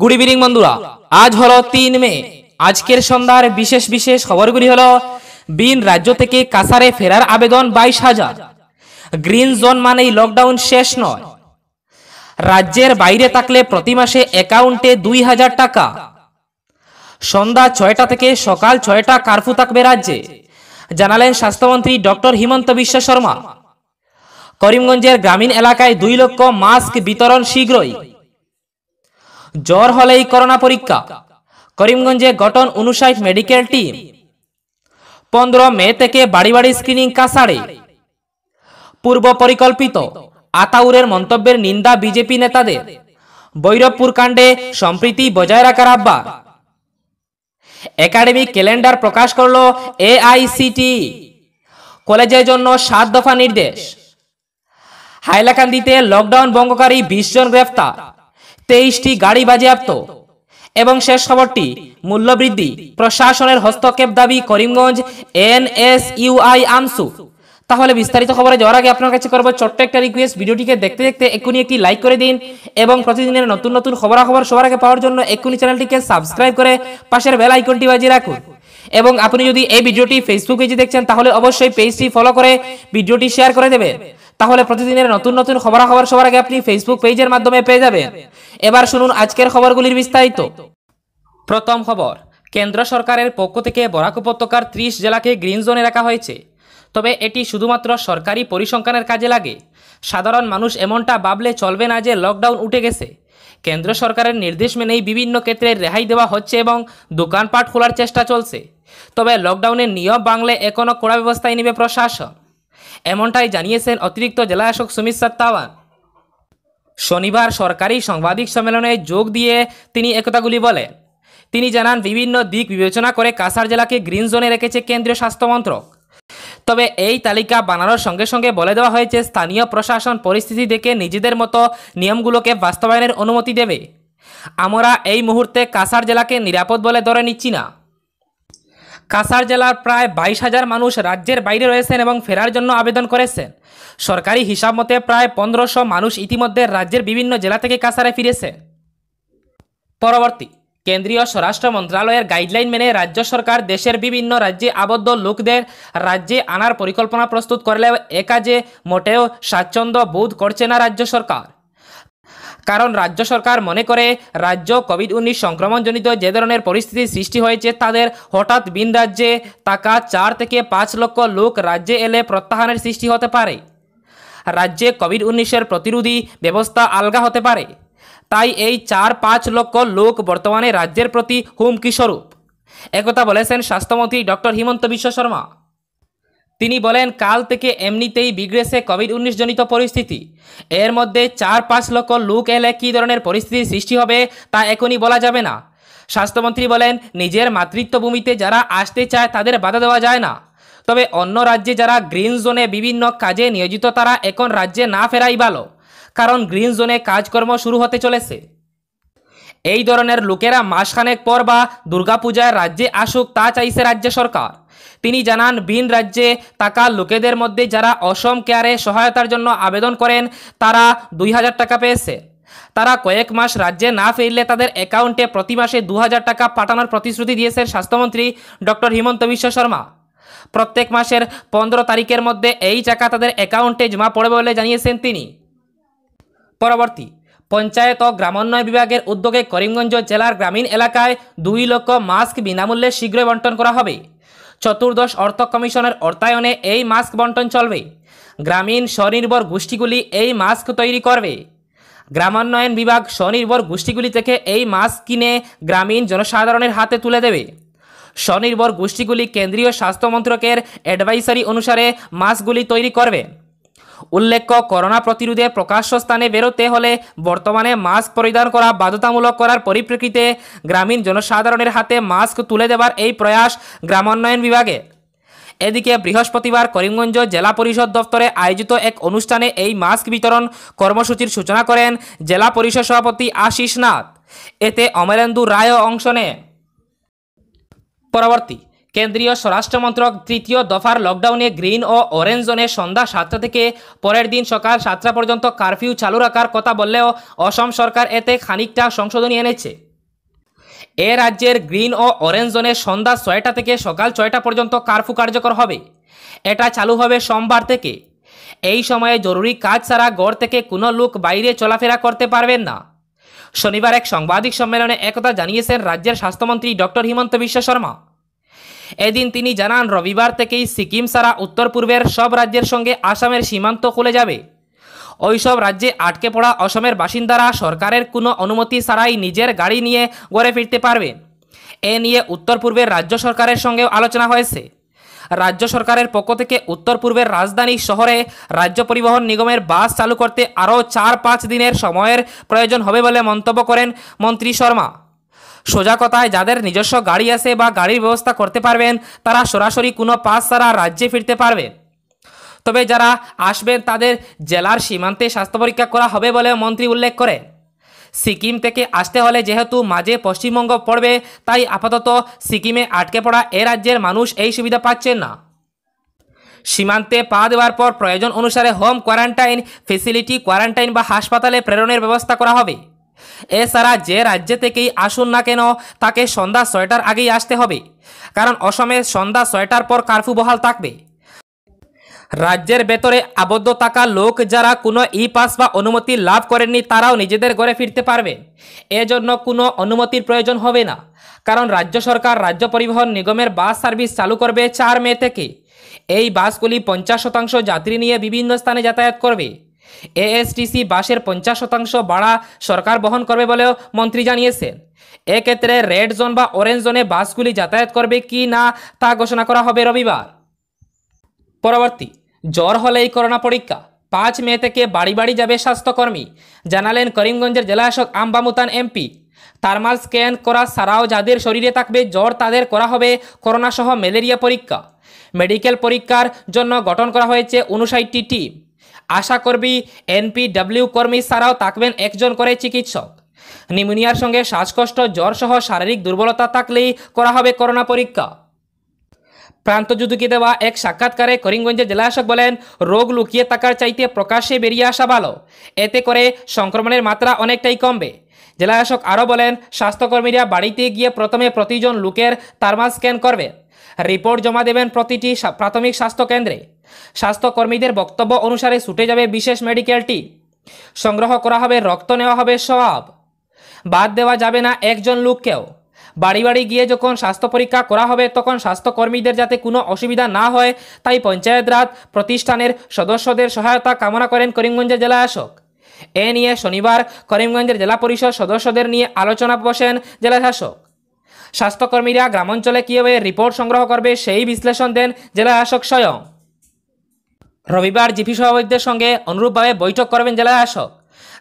good evening বন্ধুরা আজ হলো তিন মে আজকের সন্ধ্যার বিশেষ বিশেষ খবরগুলি হলো বিন রাজ্য থেকে কাসারে ফেরার আবেদন বাইশ হাজার গ্রিন জোন মানেই লকডাউন শেষ নয় রাজ্যের বাইরে থাকলে প্রতি মাসে অ্যাকাউন্টে দুই হাজার টাকা সন্ধ্যা ছয়টা থেকে সকাল ছয়টা কারফু থাকবে রাজ্যে জানালেন স্বাস্থ্যমন্ত্রী ডক্টর হিমন্ত বিশ্ব শর্মা করিমগঞ্জের গ্রামীণ এলাকায় দুই লক্ষ মাস্ক বিতরণ শীঘ্রই জ্বর হলেই করোনা পরীক্ষা করিমগঞ্জে গঠন অনুসাইট মেডিকেল টিম পনেরো মে থেকে বাড়ি বাড়ি স্ক্রিনিং কাছাড়ে পূর্ব পরিকল্পিত আতাউরের মন্তব্যের নিন্দা বিজেপি নেতাদের বৈরবপুর কাণ্ডে সম্প্রীতি বজায় রাখার আব্বা একাডেমিক ক্যালেন্ডার প্রকাশ করল এআইসিটি কলেজের জন্য সাত দফা নির্দেশ হাইলাকান্দিতে লকডাউন ভঙ্গকারী বিশ জন গ্রেফতার তেইশটি গাড়ি বাজেয়াপ্ত এবং শেষ খবরটি মূল্যবৃদ্ধি প্রশাসনের হস্তক্ষেপ দাবি করিমগঞ্জ এনএসইউআই আমসু তাহলে বিস্তারিত খবরে যাওয়ার আগে আপনার কাছে করবো ছোট্ট একটা রিকোয়েস্ট ভিডিওটিকে দেখতে দেখতে এক্ষুনি একটি লাইক করে দিন এবং প্রতিদিনের নতুন নতুন খবরাখবর সবার আগে পাওয়ার জন্য এক্ষুনি চ্যানেলটিকে সাবস্ক্রাইব করে পাশের বেল আইকনটি বাজিয়ে রাখুন এবং আপনি যদি এই ভিডিওটি ফেসবুক পেজে দেখছেন তাহলে অবশ্যই পেজটি ফলো করে ভিডিওটি শেয়ার করে দেবেন তাহলে প্রতিদিনের নতুন নতুন খবরাখবর সবার আগে আপনি ফেসবুক পেজের মাধ্যমে পেয়ে যাবেন এবার শুনুন আজকের খবরগুলির বিস্তারিত প্রথম খবর কেন্দ্র সরকারের পক্ষ থেকে বরাক উপত্যকার ত্রিশ জেলাকে গ্রিন জোনে রাখা হয়েছে তবে এটি শুধুমাত্র সরকারি পরিসংখ্যানের কাজে লাগে সাধারণ মানুষ এমনটা ভাবলে চলবে না যে লকডাউন উঠে গেছে কেন্দ্র সরকারের নির্দেশ মেনেই বিভিন্ন ক্ষেত্রে রেহাই দেওয়া হচ্ছে এবং দোকানপাট খোলার চেষ্টা চলছে তবে লকডাউনের নিয়ম বাংলে এখনও কড়া ব্যবস্থায় নেবে প্রশাসন এমনটাই জানিয়েছেন অতিরিক্ত জেলাশাসক সুমিত সত্তাওয়ান শনিবার সরকারি সাংবাদিক সম্মেলনে যোগ দিয়ে তিনি একথাগুলি বলেন তিনি জানান বিভিন্ন দিক বিবেচনা করে কাসার জেলাকে গ্রিন জোনে রেখেছে কেন্দ্রীয় স্বাস্থ্যমন্ত্রক তবে এই তালিকা বানানোর সঙ্গে সঙ্গে বলে দেওয়া হয়েছে স্থানীয় প্রশাসন পরিস্থিতি দেখে নিজেদের মতো নিয়মগুলোকে বাস্তবায়নের অনুমতি দেবে আমরা এই মুহূর্তে কাসার জেলাকে নিরাপদ বলে ধরে নিচ্ছি না কাসার জেলার প্রায় বাইশ হাজার মানুষ রাজ্যের বাইরে রয়েছেন এবং ফেরার জন্য আবেদন করেছেন সরকারি হিসাব মতে প্রায় পনেরোশো মানুষ ইতিমধ্যে রাজ্যের বিভিন্ন জেলা থেকে কাসারে ফিরেছে পরবর্তী কেন্দ্রীয় স্বরাষ্ট্র মন্ত্রণালয়ের গাইডলাইন মেনে রাজ্য সরকার দেশের বিভিন্ন রাজ্যে আবদ্ধ লোকদের রাজ্যে আনার পরিকল্পনা প্রস্তুত করলেও একাজে মোটেও স্বাচ্ছন্দ্য বোধ করছে না রাজ্য সরকার কারণ রাজ্য সরকার মনে করে রাজ্য কোভিড উনিশ সংক্রমণজনিত যে ধরনের পরিস্থিতি সৃষ্টি হয়েছে তাদের হঠাৎ বিন রাজ্যে টাকা চার থেকে পাঁচ লক্ষ লোক রাজ্যে এলে প্রত্যাহারের সৃষ্টি হতে পারে রাজ্যে কোভিড উনিশের প্রতিরোধী ব্যবস্থা আলগা হতে পারে তাই এই চার পাঁচ লক্ষ লোক বর্তমানে রাজ্যের প্রতি হুমকি স্বরূপ একথা বলেছেন স্বাস্থ্যমন্ত্রী ডক্টর হিমন্ত বিশ্ব শর্মা তিনি বলেন কাল থেকে এমনিতেই বিগড়েছে কোভিড উনিশ জনিত পরিস্থিতি এর মধ্যে চার পাঁচ লক্ষ লোক এলে কী ধরনের পরিস্থিতির সৃষ্টি হবে তা এখনই বলা যাবে না স্বাস্থ্যমন্ত্রী বলেন নিজের মাতৃত্বভূমিতে যারা আসতে চায় তাদের বাধা দেওয়া যায় না তবে অন্য রাজ্যে যারা গ্রিন জোনে বিভিন্ন কাজে নিয়োজিত তারা এখন রাজ্যে না ফেরাই ভালো কারণ গ্রিন জোনে কাজকর্ম শুরু হতে চলেছে এই ধরনের লোকেরা মাসখানেক পর বা দুর্গাপূজায় রাজ্যে আসুক তা চাইছে রাজ্য সরকার তিনি জানান বিন রাজ্যে তাকা লোকেদের মধ্যে যারা অসম কেয়ারে সহায়তার জন্য আবেদন করেন তারা দুই হাজার টাকা পেয়েছে তারা কয়েক মাস রাজ্যে না ফিরলে তাদের অ্যাকাউন্টে প্রতি মাসে দু টাকা পাঠানোর প্রতিশ্রুতি দিয়েছেন স্বাস্থ্যমন্ত্রী ডক্টর হিমন্ত বিশ্ব শর্মা প্রত্যেক মাসের পনেরো তারিখের মধ্যে এই টাকা তাদের অ্যাকাউন্টে জমা পড়বে বলে জানিয়েছেন তিনি পরবর্তী পঞ্চায়েত ও গ্রামোন্নয়ন বিভাগের উদ্যোগে করিমগঞ্জ জেলার গ্রামীণ এলাকায় দুই লক্ষ মাস্ক বিনামূল্যে শীঘ্রই বন্টন করা হবে চতুর্দশ অর্থ কমিশনের অর্থায়নে এই মাস্ক বন্টন চলবে গ্রামীণ স্বনির্ভর গোষ্ঠীগুলি এই মাস্ক তৈরি করবে গ্রামোন্নয়ন বিভাগ স্বনির্ভর গোষ্ঠীগুলি থেকে এই মাস্ক কিনে গ্রামীণ জনসাধারণের হাতে তুলে দেবে স্বনির্ভর গোষ্ঠীগুলি কেন্দ্রীয় স্বাস্থ্যমন্ত্রকের অ্যাডভাইসারি অনুসারে মাস্কগুলি তৈরি করবে উল্লেখ্য করোনা প্রতিরোধে প্রকাশ্য স্থানে বেরোতে হলে বর্তমানে মাস্ক পরিধান করা বাধ্যতামূলক করার পরিপ্রেক্ষিতে গ্রামীণ জনসাধারণের হাতে মাস্ক তুলে দেবার এই প্রয়াস গ্রামোন্নয়ন বিভাগে এদিকে বৃহস্পতিবার করিমগঞ্জ জেলা পরিষদ দপ্তরে আয়োজিত এক অনুষ্ঠানে এই মাস্ক বিতরণ কর্মসূচির সূচনা করেন জেলা পরিষদ সভাপতি আশিস নাথ এতে অমরেন্দু রায়ও অংশ নেয় পরবর্তী কেন্দ্রীয় স্বরাষ্ট্রমন্ত্রক তৃতীয় দফার লকডাউনে গ্রিন ও অরেঞ্জ জোনে সন্ধ্যা সাতটা থেকে পরের দিন সকাল সাতটা পর্যন্ত কারফিউ চালু রাখার কথা বললেও অসম সরকার এতে খানিকটা সংশোধনী এনেছে এ রাজ্যের গ্রিন ও অরেঞ্জ জোনে সন্ধ্যা ছয়টা থেকে সকাল ছয়টা পর্যন্ত কারফিউ কার্যকর হবে এটা চালু হবে সোমবার থেকে এই সময়ে জরুরি কাজ ছাড়া গড় থেকে কোনো লোক বাইরে চলাফেরা করতে পারবেন না শনিবার এক সাংবাদিক সম্মেলনে একথা জানিয়েছেন রাজ্যের স্বাস্থ্যমন্ত্রী ডক্টর হিমন্ত বিশ্ব শর্মা এদিন তিনি জানান রবিবার থেকেই সিকিম সারা উত্তর পূর্বের সব রাজ্যের সঙ্গে আসামের সীমান্ত খুলে যাবে ওইসব রাজ্যে আটকে পড়া অসমের বাসিন্দারা সরকারের কোনো অনুমতি ছাড়াই নিজের গাড়ি নিয়ে গড়ে ফিরতে পারবে এ নিয়ে উত্তর পূর্বের রাজ্য সরকারের সঙ্গেও আলোচনা হয়েছে রাজ্য সরকারের পক্ষ থেকে উত্তর পূর্বের রাজধানী শহরে রাজ্য পরিবহন নিগমের বাস চালু করতে আরও চার পাঁচ দিনের সময়ের প্রয়োজন হবে বলে মন্তব্য করেন মন্ত্রী শর্মা সোজা কথায় যাদের নিজস্ব গাড়ি আছে বা গাড়ির ব্যবস্থা করতে পারবেন তারা সরাসরি কোনো পাস ছাড়া রাজ্যে ফিরতে পারবে তবে যারা আসবেন তাদের জেলার সীমান্তে স্বাস্থ্য পরীক্ষা করা হবে বলে মন্ত্রী উল্লেখ করে সিকিম থেকে আসতে হলে যেহেতু মাঝে পশ্চিমবঙ্গ পড়বে তাই আপাতত সিকিমে আটকে পড়া এ রাজ্যের মানুষ এই সুবিধা পাচ্ছেন না সীমান্তে পা দেওয়ার পর প্রয়োজন অনুসারে হোম কোয়ারেন্টাইন ফেসিলিটি কোয়ারেন্টাইন বা হাসপাতালে প্রেরণের ব্যবস্থা করা হবে এছাড়া যে রাজ্যে থেকেই আসুন না কেন তাকে সন্ধ্যা ছয়টার আগেই আসতে হবে কারণ অসমে সন্ধ্যা ছয়টার পর কার্ফু বহাল থাকবে রাজ্যের ভেতরে আবদ্ধ থাকা লোক যারা কোনো ই পাস বা অনুমতি লাভ করেননি তারাও নিজেদের ঘরে ফিরতে পারবে এজন্য কোনো অনুমতির প্রয়োজন হবে না কারণ রাজ্য সরকার রাজ্য পরিবহন নিগমের বাস সার্ভিস চালু করবে চার মে থেকে এই বাসগুলি পঞ্চাশ শতাংশ যাত্রী নিয়ে বিভিন্ন স্থানে যাতায়াত করবে এএসটিসি বাসের পঞ্চাশ শতাংশ ভাড়া সরকার বহন করবে বলেও মন্ত্রী জানিয়েছেন এক্ষেত্রে রেড জোন বা অরেঞ্জ জোনে বাসগুলি যাতায়াত করবে কি না তা ঘোষণা করা হবে রবিবার পরবর্তী জ্বর হলেই করোনা পরীক্ষা পাঁচ মে থেকে বাড়ি বাড়ি যাবে স্বাস্থ্যকর্মী জানালেন করিমগঞ্জের জেলাশক আম্বামুতান এমপি থার্মাল স্ক্যান করা ছাড়াও যাদের শরীরে থাকবে জ্বর তাদের করা হবে করোনাসহ ম্যালেরিয়া পরীক্ষা মেডিকেল পরীক্ষার জন্য গঠন করা হয়েছে উনষাটটি টিম আশাকর্মী এনপিডব্লিউ কর্মী ছাড়াও থাকবেন একজন করে চিকিৎসক নিমোনিয়ার সঙ্গে শ্বাসকষ্ট জ্বরসহ শারীরিক দুর্বলতা থাকলেই করা হবে করোনা পরীক্ষা প্রান্ত প্রান্তযুদ্ধকে দেওয়া এক সাক্ষাৎকারে করিমগঞ্জের জেলাশক বলেন রোগ লুকিয়ে থাকার চাইতে প্রকাশ্যে বেরিয়ে আসা ভালো এতে করে সংক্রমণের মাত্রা অনেকটাই কমবে জেলাশক আরও বলেন স্বাস্থ্যকর্মীরা বাড়িতে গিয়ে প্রথমে প্রতিজন লোকের থার্মাল স্ক্যান করবে রিপোর্ট জমা দেবেন প্রতিটি প্রাথমিক স্বাস্থ্যকেন্দ্রে স্বাস্থ্যকর্মীদের বক্তব্য অনুসারে ছুটে যাবে বিশেষ মেডিকেল টিম সংগ্রহ করা হবে রক্ত নেওয়া হবে সব বাদ দেওয়া যাবে না একজন লোককেও বাড়ি বাড়ি গিয়ে যখন স্বাস্থ্য পরীক্ষা করা হবে তখন স্বাস্থ্যকর্মীদের যাতে কোনো অসুবিধা না হয় তাই পঞ্চায়েত রাত প্রতিষ্ঠানের সদস্যদের সহায়তা কামনা করেন করিমগঞ্জের জেলা শাসক এ নিয়ে শনিবার করিমগঞ্জের জেলা পরিষদ সদস্যদের নিয়ে আলোচনা বসেন জেলা শাসক স্বাস্থ্যকর্মীরা গ্রামাঞ্চলে কীভাবে রিপোর্ট সংগ্রহ করবে সেই বিশ্লেষণ দেন জেলা আসক স্বয়ং রবিবার জিপি সভাপতিদের সঙ্গে অনুরূপভাবে বৈঠক করবেন জেলা আসক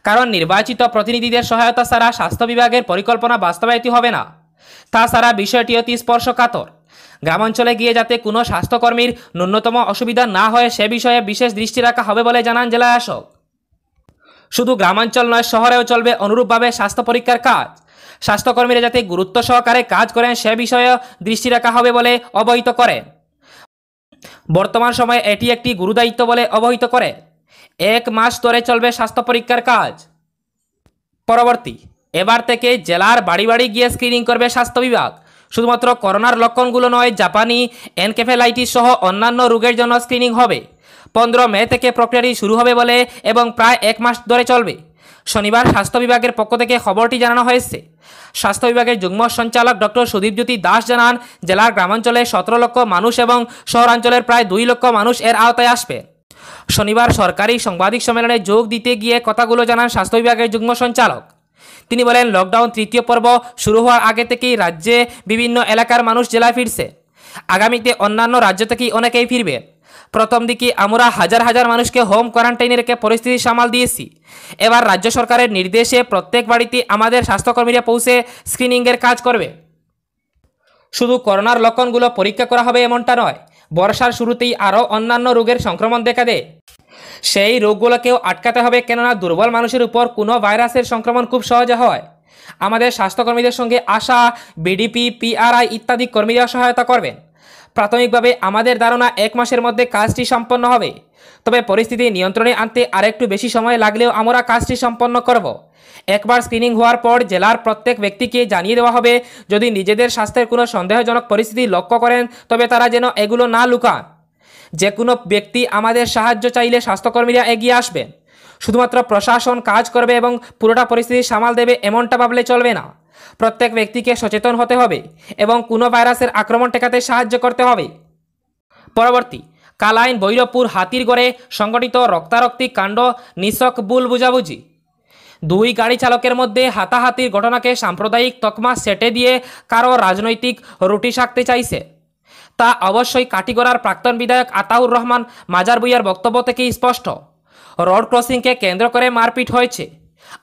কারণ নির্বাচিত প্রতিনিধিদের সহায়তা ছাড়া স্বাস্থ্য বিভাগের পরিকল্পনা বাস্তবায়িত হবে না তাছাড়া বিষয়টি অতি স্পর্শকাতর গ্রামাঞ্চলে গিয়ে যাতে কোনো স্বাস্থ্যকর্মীর ন্যূনতম অসুবিধা না হয় সে বিষয়ে বিশেষ দৃষ্টি রাখা হবে বলে জানান জেলা আসক শুধু গ্রামাঞ্চল নয় শহরেও চলবে অনুরূপভাবে স্বাস্থ্য পরীক্ষার কাজ স্বাস্থ্যকর্মীরা যাতে গুরুত্ব সহকারে কাজ করেন সে বিষয়ে দৃষ্টি রাখা হবে বলে অবহিত করে বর্তমান সময়ে এটি একটি গুরুদায়িত্ব বলে অবহিত করে এক মাস ধরে চলবে স্বাস্থ্য পরীক্ষার কাজ পরবর্তী এবার থেকে জেলার বাড়ি বাড়ি গিয়ে স্ক্রিনিং করবে স্বাস্থ্য বিভাগ শুধুমাত্র করোনার লক্ষণগুলো নয় জাপানি এনকেফেলাইটিস সহ অন্যান্য রোগের জন্য স্ক্রিনিং হবে পনেরো মে থেকে প্রক্রিয়াটি শুরু হবে বলে এবং প্রায় এক মাস ধরে চলবে শনিবার স্বাস্থ্য বিভাগের পক্ষ থেকে খবরটি জানানো হয়েছে স্বাস্থ্য বিভাগের যুগ্ম সঞ্চালক ডক্টর সুদীপজ্যোতি দাস জানান জেলার গ্রামাঞ্চলে সতেরো লক্ষ মানুষ এবং শহরাঞ্চলের প্রায় দুই লক্ষ মানুষ এর আওতায় আসবে শনিবার সরকারি সাংবাদিক সম্মেলনে যোগ দিতে গিয়ে কথাগুলো জানান স্বাস্থ্য বিভাগের যুগ্ম সঞ্চালক তিনি বলেন লকডাউন তৃতীয় পর্ব শুরু হওয়ার আগে থেকেই রাজ্যে বিভিন্ন এলাকার মানুষ জেলায় ফিরছে আগামীতে অন্যান্য রাজ্য থেকেই অনেকেই ফিরবে প্রথম দিকে আমরা হাজার হাজার মানুষকে হোম কোয়ারেন্টাইনে রেখে পরিস্থিতি সামাল দিয়েছি এবার রাজ্য সরকারের নির্দেশে প্রত্যেক বাড়িতে আমাদের স্বাস্থ্যকর্মীরা পৌঁছে স্ক্রিনিংয়ের কাজ করবে শুধু করোনার লক্ষণগুলো পরীক্ষা করা হবে এমনটা নয় বর্ষার শুরুতেই আরও অন্যান্য রোগের সংক্রমণ দেখা দেয় সেই রোগগুলোকেও আটকাতে হবে কেননা দুর্বল মানুষের উপর কোনো ভাইরাসের সংক্রমণ খুব সহজে হয় আমাদের স্বাস্থ্যকর্মীদের সঙ্গে আশা বিডিপি পিআরআই ইত্যাদি কর্মীরা সহায়তা করবেন প্রাথমিকভাবে আমাদের ধারণা এক মাসের মধ্যে কাজটি সম্পন্ন হবে তবে পরিস্থিতি নিয়ন্ত্রণে আনতে আরেকটু বেশি সময় লাগলেও আমরা কাজটি সম্পন্ন করব একবার স্ক্রিনিং হওয়ার পর জেলার প্রত্যেক ব্যক্তিকে জানিয়ে দেওয়া হবে যদি নিজেদের স্বাস্থ্যের কোনো সন্দেহজনক পরিস্থিতি লক্ষ্য করেন তবে তারা যেন এগুলো না লুকান যে কোনো ব্যক্তি আমাদের সাহায্য চাইলে স্বাস্থ্যকর্মীরা এগিয়ে আসবেন শুধুমাত্র প্রশাসন কাজ করবে এবং পুরোটা পরিস্থিতি সামাল দেবে এমনটা ভাবলে চলবে না প্রত্যেক ব্যক্তিকে সচেতন হতে হবে এবং কোনো ভাইরাসের আক্রমণ ঠেকাতে সাহায্য করতে হবে পরবর্তী কালাইন ভৈরবপুর গড়ে সংগঠিত রক্তারক্তি কাণ্ড নিসক বুল বুঝাবুঝি দুই গাড়ি চালকের মধ্যে হাতাহাতির ঘটনাকে সাম্প্রদায়িক তকমা সেটে দিয়ে কারো রাজনৈতিক রুটি সাকতে চাইছে তা অবশ্যই কাটিগড়ার প্রাক্তন বিধায়ক আতাউর রহমান মাজার বইয়ার বক্তব্য থেকে স্পষ্ট রোড ক্রসিংকে কেন্দ্র করে মারপিট হয়েছে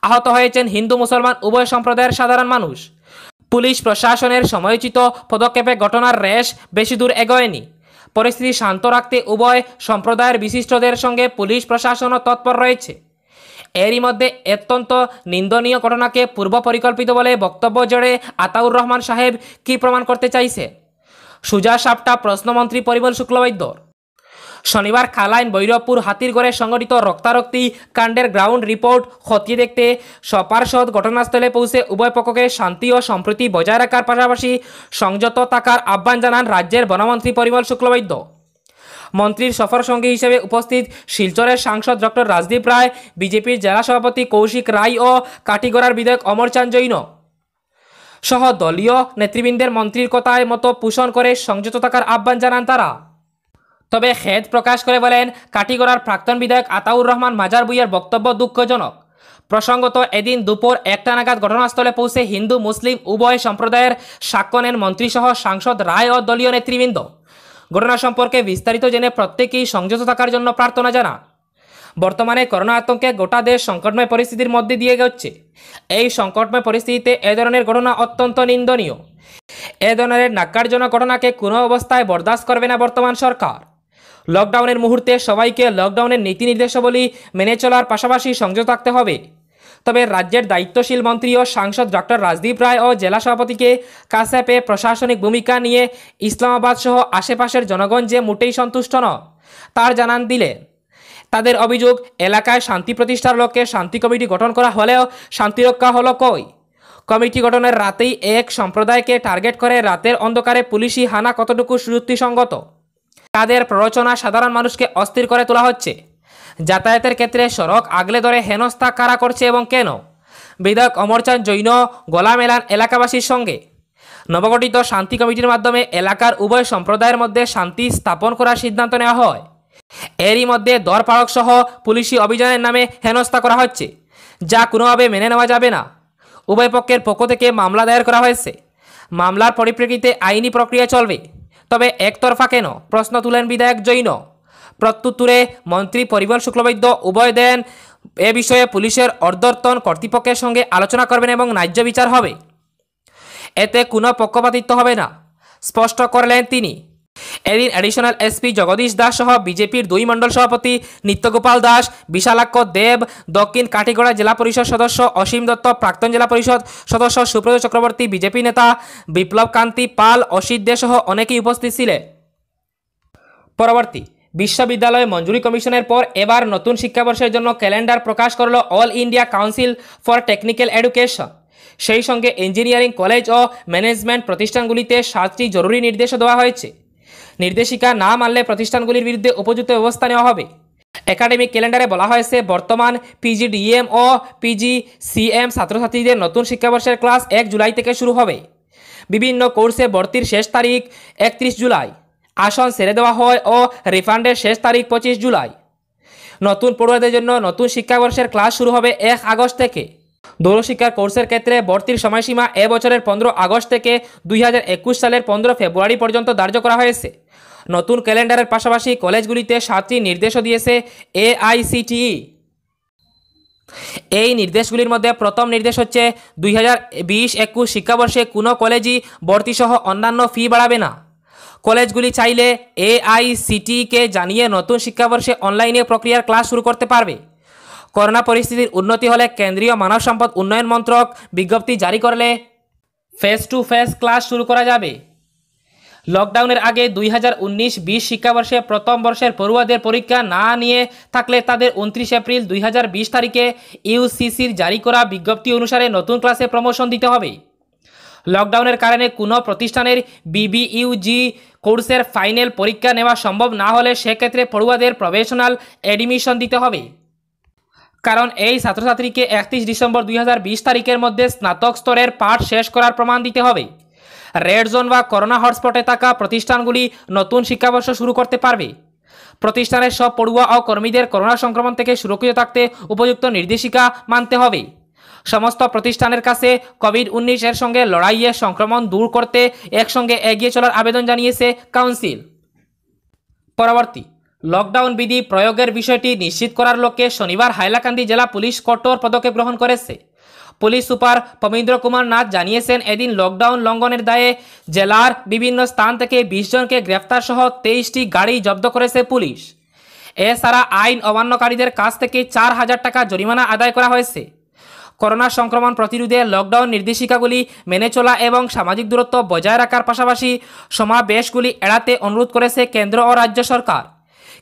আহত হয়েছেন হিন্দু মুসলমান উভয় সম্প্রদায়ের সাধারণ মানুষ পুলিশ প্রশাসনের সময়োচিত পদক্ষেপে ঘটনার রেশ বেশি দূর এগোয়নি পরিস্থিতি শান্ত রাখতে উভয় সম্প্রদায়ের বিশিষ্টদের সঙ্গে পুলিশ প্রশাসনও তৎপর রয়েছে এরই মধ্যে অত্যন্ত নিন্দনীয় ঘটনাকে পূর্ব পরিকল্পিত বলে বক্তব্য জড়ে আতাউর রহমান সাহেব কি প্রমাণ করতে চাইছে সুজা সাপটা প্রশ্নমন্ত্রী পরিমল শুক্লবৈদ্যর শনিবার খালাইন ভৈরবপুর হাতিরগড়ে সংগঠিত রক্তারক্তি কাণ্ডের গ্রাউন্ড রিপোর্ট খতিয়ে দেখতে সপার্ষদ ঘটনাস্থলে পৌঁছে উভয় পক্ষকে শান্তি ও সম্প্রীতি বজায় রাখার পাশাপাশি সংযত থাকার আহ্বান জানান রাজ্যের বনমন্ত্রী পরিমল শুক্লবৈদ্য মন্ত্রীর সফর সঙ্গী হিসেবে উপস্থিত শিলচরের সাংসদ ডক্টর রাজদীপ রায় বিজেপির জেলা সভাপতি কৌশিক রায় ও কাটিগড়ার বিধায়ক অমর চান জৈন সহ দলীয় নেতৃবৃন্দের মন্ত্রীর কথায় মতো পোষণ করে সংযত থাকার আহ্বান জানান তারা তবে খেদ প্রকাশ করে বলেন কাটিগড়ার প্রাক্তন বিধায়ক আতাউর রহমান মাজার বুইয়ের বক্তব্য দুঃখজনক প্রসঙ্গত এদিন দুপুর একটা নাগাদ ঘটনাস্থলে পৌঁছে হিন্দু মুসলিম উভয় সম্প্রদায়ের সাক্ষ্যনেন মন্ত্রীসহ সাংসদ রায় ও দলীয় নেতৃবৃন্দ ঘটনা সম্পর্কে বিস্তারিত জেনে প্রত্যেকেই সংযত থাকার জন্য প্রার্থনা জানা বর্তমানে করোনা আতঙ্কে গোটা দেশ সংকটময় পরিস্থিতির মধ্যে দিয়ে গেছে এই সংকটময় পরিস্থিতিতে এ ধরনের ঘটনা অত্যন্ত নিন্দনীয় এ ধরনের নাক্কারজনক ঘটনাকে কোনো অবস্থায় বরদাস্ত করবে না বর্তমান সরকার লকডাউনের মুহূর্তে সবাইকে লকডাউনের নীতি নির্দেশাবলী মেনে চলার পাশাপাশি সংযত থাকতে হবে তবে রাজ্যের দায়িত্বশীল মন্ত্রী ও সাংসদ ডক্টর রাজদীপ রায় ও জেলা সভাপতিকে কাছে প্রশাসনিক ভূমিকা নিয়ে ইসলামাবাদ সহ আশেপাশের জনগণ যে মোটেই সন্তুষ্ট ন তার জানান দিলে তাদের অভিযোগ এলাকায় শান্তি প্রতিষ্ঠার লক্ষ্যে শান্তি কমিটি গঠন করা হলেও শান্তিরক্ষা হলো কই কমিটি গঠনের রাতেই এক সম্প্রদায়কে টার্গেট করে রাতের অন্ধকারে পুলিশি হানা কতটুকু সুযুক্তিসঙ্গত তাদের প্ররোচনা সাধারণ মানুষকে অস্থির করে তোলা হচ্ছে যাতায়াতের ক্ষেত্রে সড়ক আগলে ধরে হেনস্থা কারা করছে এবং কেন বিধায়ক অমরচাঁদ জৈন গোলাম এলান এলাকাবাসীর সঙ্গে নবগঠিত শান্তি কমিটির মাধ্যমে এলাকার উভয় সম্প্রদায়ের মধ্যে শান্তি স্থাপন করার সিদ্ধান্ত নেওয়া হয় এরই মধ্যে দরপাড়ক সহ পুলিশি অভিযানের নামে হেনস্থা করা হচ্ছে যা কোনোভাবে মেনে নেওয়া যাবে না উভয় পক্ষের পক্ষ থেকে মামলা দায়ের করা হয়েছে মামলার পরিপ্রেক্ষিতে আইনি প্রক্রিয়া চলবে তবে একতরফা কেন প্রশ্ন তুলেন বিধায়ক জৈন প্রত্যুত্তরে মন্ত্রী পরিমল শুক্লবৈদ্য উভয় দেন এ বিষয়ে পুলিশের অর্ধর্তন কর্তৃপক্ষের সঙ্গে আলোচনা করবেন এবং ন্যায্য বিচার হবে এতে কোনো পক্ষপাতিত্ব হবে না স্পষ্ট করলেন তিনি এদিন অ্যাডিশনাল এসপি জগদীশ দাস সহ বিজেপির দুই মণ্ডল সভাপতি নিত্যগোপাল দাস বিশালাক্ষ দেব দক্ষিণ কাটিগড়া জেলা পরিষদ সদস্য অসীম দত্ত প্রাক্তন জেলা পরিষদ সদস্য সুব্রত চক্রবর্তী বিজেপি নেতা বিপ্লব কান্তি পাল অসিত দে সহ অনেকেই উপস্থিত ছিলেন পরবর্তী বিশ্ববিদ্যালয় মঞ্জুরি কমিশনের পর এবার নতুন শিক্ষাবর্ষের জন্য ক্যালেন্ডার প্রকাশ করল All India Council for Technical Education সেই সঙ্গে ইঞ্জিনিয়ারিং কলেজ ও ম্যানেজমেন্ট প্রতিষ্ঠানগুলিতে সাতটি জরুরি নির্দেশ দেওয়া হয়েছে নির্দেশিকা না মানলে প্রতিষ্ঠানগুলির বিরুদ্ধে উপযুক্ত ব্যবস্থা নেওয়া হবে একাডেমিক ক্যালেন্ডারে বলা হয়েছে বর্তমান পিজিডিএম ও পিজি সিএম ছাত্রছাত্রীদের নতুন শিক্ষাবর্ষের ক্লাস এক জুলাই থেকে শুরু হবে বিভিন্ন কোর্সে ভর্তির শেষ তারিখ একত্রিশ জুলাই আসন ছেড়ে দেওয়া হয় ও রিফান্ডের শেষ তারিখ পঁচিশ জুলাই নতুন পড়ুয়াদের জন্য নতুন শিক্ষাবর্ষের ক্লাস শুরু হবে এক আগস্ট থেকে দৌড়শিক্ষার কোর্সের ক্ষেত্রে ভর্তির সময়সীমা এবছরের পনেরো আগস্ট থেকে দুই সালের পনেরো ফেব্রুয়ারি পর্যন্ত ধার্য করা হয়েছে নতুন ক্যালেন্ডারের পাশাপাশি কলেজগুলিতে সাতটি নির্দেশও দিয়েছে এআইসিটিই এই নির্দেশগুলির মধ্যে প্রথম নির্দেশ হচ্ছে দুই হাজার বিশ একুশ শিক্ষাবর্ষে কোনো কলেজই ভর্তিসহ অন্যান্য ফি বাড়াবে না কলেজগুলি চাইলে এআইসিটিকে জানিয়ে নতুন শিক্ষাবর্ষে অনলাইনে প্রক্রিয়ার ক্লাস শুরু করতে পারবে করোনা পরিস্থিতির উন্নতি হলে কেন্দ্রীয় মানব সম্পদ উন্নয়ন মন্ত্রক বিজ্ঞপ্তি জারি করলে ফেস টু ফেস ক্লাস শুরু করা যাবে লকডাউনের আগে দুই হাজার উনিশ বিশ শিক্ষাবর্ষে প্রথম বর্ষের পড়ুয়াদের পরীক্ষা না নিয়ে থাকলে তাদের উনত্রিশ এপ্রিল দুই তারিখে ইউসিসির জারি করা বিজ্ঞপ্তি অনুসারে নতুন ক্লাসে প্রমোশন দিতে হবে লকডাউনের কারণে কোনো প্রতিষ্ঠানের বিবিইউজি কোর্সের ফাইনাল পরীক্ষা নেওয়া সম্ভব না হলে সেক্ষেত্রে পড়ুয়াদের প্রফেশনাল অ্যাডমিশন দিতে হবে কারণ এই ছাত্রছাত্রীকে একত্রিশ ডিসেম্বর দুই তারিখের মধ্যে স্নাতক স্তরের পাঠ শেষ করার প্রমাণ দিতে হবে রেড জোন বা করোনা হটস্পটে থাকা প্রতিষ্ঠানগুলি নতুন শিক্ষাবর্ষ শুরু করতে পারবে প্রতিষ্ঠানের সব পড়ুয়া ও কর্মীদের করোনা সংক্রমণ থেকে সুরক্ষিত থাকতে উপযুক্ত নির্দেশিকা মানতে হবে সমস্ত প্রতিষ্ঠানের কাছে কোভিড উনিশের সঙ্গে লড়াইয়ে সংক্রমণ দূর করতে একসঙ্গে এগিয়ে চলার আবেদন জানিয়েছে কাউন্সিল পরবর্তী লকডাউন বিধি প্রয়োগের বিষয়টি নিশ্চিত করার লক্ষ্যে শনিবার হাইলাকান্দি জেলা পুলিশ কঠোর পদক্ষেপ গ্রহণ করেছে পুলিশ সুপার পবীন্দ্র কুমার নাথ জানিয়েছেন এদিন লকডাউন লঙ্ঘনের দায়ে জেলার বিভিন্ন স্থান থেকে বিশ জনকে গ্রেফতার সহ তেইশটি গাড়ি জব্দ করেছে পুলিশ এছাড়া আইন অমান্যকারীদের কাছ থেকে চার হাজার টাকা জরিমানা আদায় করা হয়েছে করোনা সংক্রমণ প্রতিরোধে লকডাউন নির্দেশিকাগুলি মেনে চলা এবং সামাজিক দূরত্ব বজায় রাখার পাশাপাশি সমাবেশগুলি এড়াতে অনুরোধ করেছে কেন্দ্র ও রাজ্য সরকার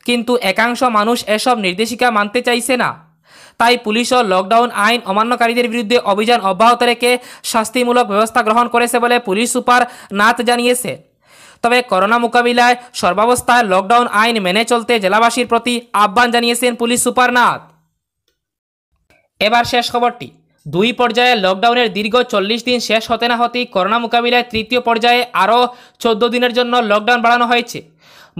কিন্তু একাংশ মানুষ এসব নির্দেশিকা মানতে চাইছে না তাই পুলিশও লকডাউন আইন অমান্যকারীদের বিরুদ্ধে অভিযান অব্যাহত রেখে শাস্তিমূলক ব্যবস্থা গ্রহণ করেছে বলে পুলিশ সুপার নাথ জানিয়েছে তবে করোনা মোকাবিলায় সর্বাবস্থায় লকডাউন আইন মেনে চলতে জেলাবাসীর প্রতি আহ্বান জানিয়েছেন পুলিশ সুপার নাথ এবার শেষ খবরটি দুই পর্যায়ে লকডাউনের দীর্ঘ চল্লিশ দিন শেষ হতে না হতেই করোনা মোকাবিলায় তৃতীয় পর্যায়ে আরও চোদ্দ দিনের জন্য লকডাউন বাড়ানো হয়েছে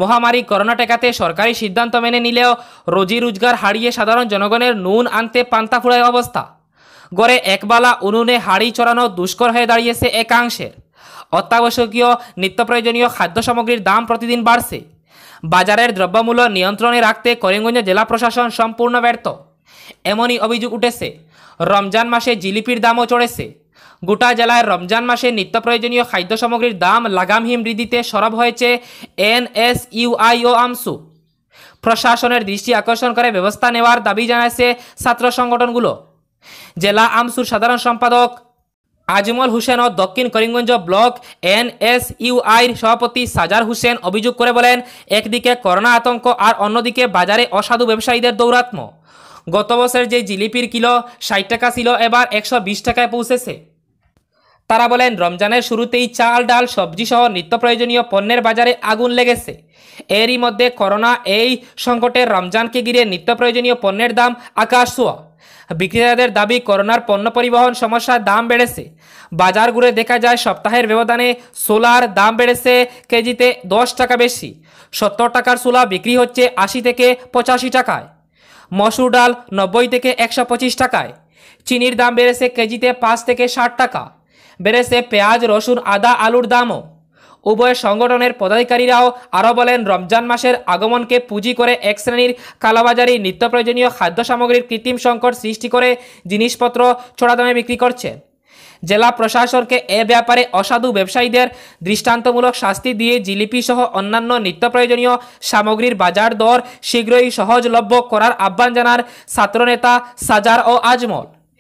মহামারী করোনা টেকাতে সরকারি সিদ্ধান্ত মেনে নিলেও রোজি রোজগার হারিয়ে সাধারণ জনগণের নুন আনতে পান্তা ফুড়ায় অবস্থা গড়ে একবালা উনুনে হাড়ি চড়ানো দুষ্কর হয়ে দাঁড়িয়েছে একাংশের অত্যাবশ্যকীয় নিত্যপ্রয়োজনীয় খাদ্য সামগ্রীর দাম প্রতিদিন বাড়ছে বাজারের দ্রব্যমূল্য নিয়ন্ত্রণে রাখতে করিমগঞ্জ জেলা প্রশাসন সম্পূর্ণ ব্যর্থ এমনই অভিযোগ উঠেছে রমজান মাসে জিলিপির দামও চড়েছে গোটা জেলায় রমজান মাসে নিত্য প্রয়োজনীয় খাদ্য সামগ্রীর দাম লাগামহীন বৃদ্ধিতে সরব হয়েছে এনএসইউআই ও আমসু প্রশাসনের দৃষ্টি আকর্ষণ করে ব্যবস্থা নেওয়ার দাবি জানাচ্ছে ছাত্র সংগঠনগুলো জেলা আমসুর সাধারণ সম্পাদক আজমল হোসেন ও দক্ষিণ করিমগঞ্জ ব্লক এনএসইউআইর সভাপতি সাজার হোসেন অভিযোগ করে বলেন একদিকে করোনা আতঙ্ক আর অন্যদিকে বাজারে অসাধু ব্যবসায়ীদের দৌরাত্ম গত বছর যে জিলিপির কিলো ষাট টাকা ছিল এবার একশো টাকায় পৌঁছেছে তারা বলেন রমজানের শুরুতেই চাল ডাল সবজি সহ নিত্য প্রয়োজনীয় পণ্যের বাজারে আগুন লেগেছে এরই মধ্যে করোনা এই সংকটে রমজানকে ঘিরে নিত্য প্রয়োজনীয় পণ্যের দাম আকাশ ছোঁয়া বিক্রেতাদের দাবি করোনার পণ্য পরিবহন সমস্যার দাম বেড়েছে বাজার ঘুরে দেখা যায় সপ্তাহের ব্যবধানে সোলার দাম বেড়েছে কেজিতে দশ টাকা বেশি সত্তর টাকার সোলা বিক্রি হচ্ছে আশি থেকে পঁচাশি টাকায় মসুর ডাল নব্বই থেকে একশো টাকায় চিনির দাম বেড়েছে কেজিতে পাঁচ থেকে ষাট টাকা বেড়েছে পেঁয়াজ রসুন আদা আলুর দামও উভয় সংগঠনের পদাধিকারীরাও আরও বলেন রমজান মাসের আগমনকে পুঁজি করে এক শ্রেণীর কালাবাজারি নিত্য প্রয়োজনীয় খাদ্য সামগ্রীর কৃত্রিম সংকট সৃষ্টি করে জিনিসপত্র ছোড়া দামে বিক্রি করছে জেলা প্রশাসনকে এ ব্যাপারে অসাধু ব্যবসায়ীদের দৃষ্টান্তমূলক শাস্তি দিয়ে জিলিপি সহ অন্যান্য নিত্য প্রয়োজনীয় সামগ্রীর বাজার দর শীঘ্রই সহজলভ্য করার আহ্বান জানার ছাত্রনেতা সাজার ও আজমল